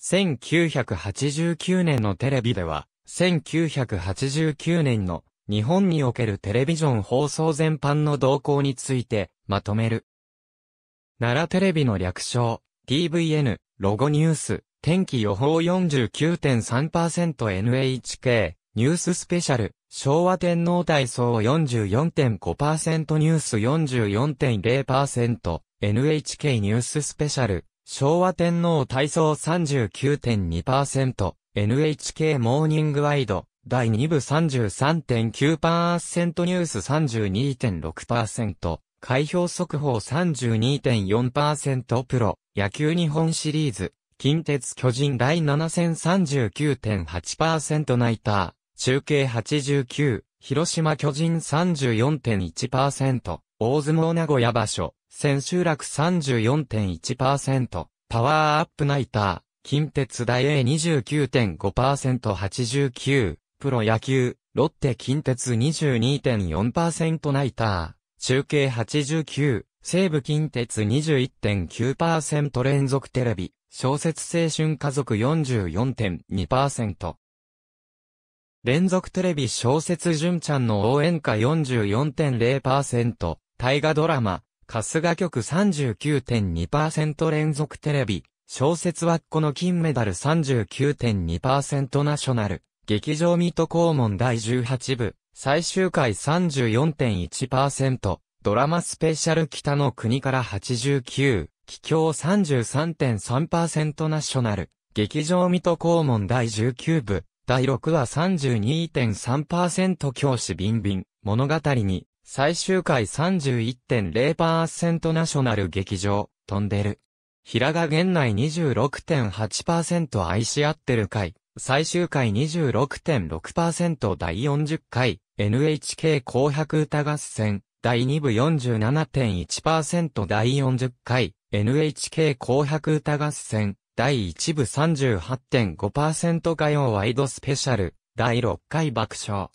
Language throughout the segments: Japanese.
1989年のテレビでは、1989年の日本におけるテレビジョン放送全般の動向についてまとめる。奈良テレビの略称、TVN、ロゴニュース、天気予報 49.3%NHK、ニューススペシャル、昭和天皇体操44.5%ニュース44.0%、NHK ニューススペシャル、昭和天皇体操39.2%、NHK モーニングワイド、第2部33.9%ニュース32.6%、開票速報32.4%プロ、野球日本シリーズ、近鉄巨人第7戦39.8%ナイター、中継89、広島巨人34.1%、大相撲名古屋場所、千秋楽34.1%、パワーアップナイター、近鉄大 A29.5%89、プロ野球、ロッテ近鉄22.4%ナイター、中継89、西武近鉄21.9%連続テレビ、小説青春家族44.2%。連続テレビ小説純ちゃんの応援歌44.0%、大河ドラマ、春日局39.2%連続テレビ、小説はっこの金メダル39.2%ナショナル、劇場水ト公文第18部、最終回34.1%、ドラマスペシャル北の国から89、気境33.3%ナショナル、劇場水ト公文第19部、第6話32.3%教師ビンビン、物語に、最終回31.0%ナショナル劇場、飛んでる。平賀源内26.8%愛し合ってる回、最終回26.6%第40回、NHK 紅白歌合戦、第2部47.1%第40回、NHK 紅白歌合戦、第1部38.5%歌謡ワイドスペシャル、第6回爆笑。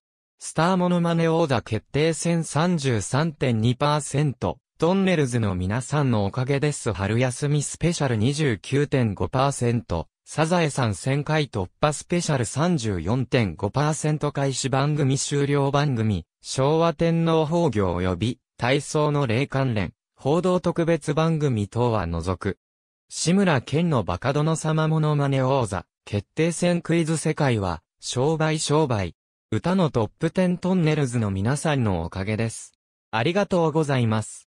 スターモノマネ王座決定戦33.2%、トンネルズの皆さんのおかげです春休みスペシャル29.5%、サザエさん1000回突破スペシャル34.5%開始番組終了番組、昭和天皇崩御及び、体操の霊関連、報道特別番組等は除く。志村県のバカ殿様モノマネ王座、決定戦クイズ世界は、商売商売、歌のトップ10トンネルズの皆さんのおかげです。ありがとうございます。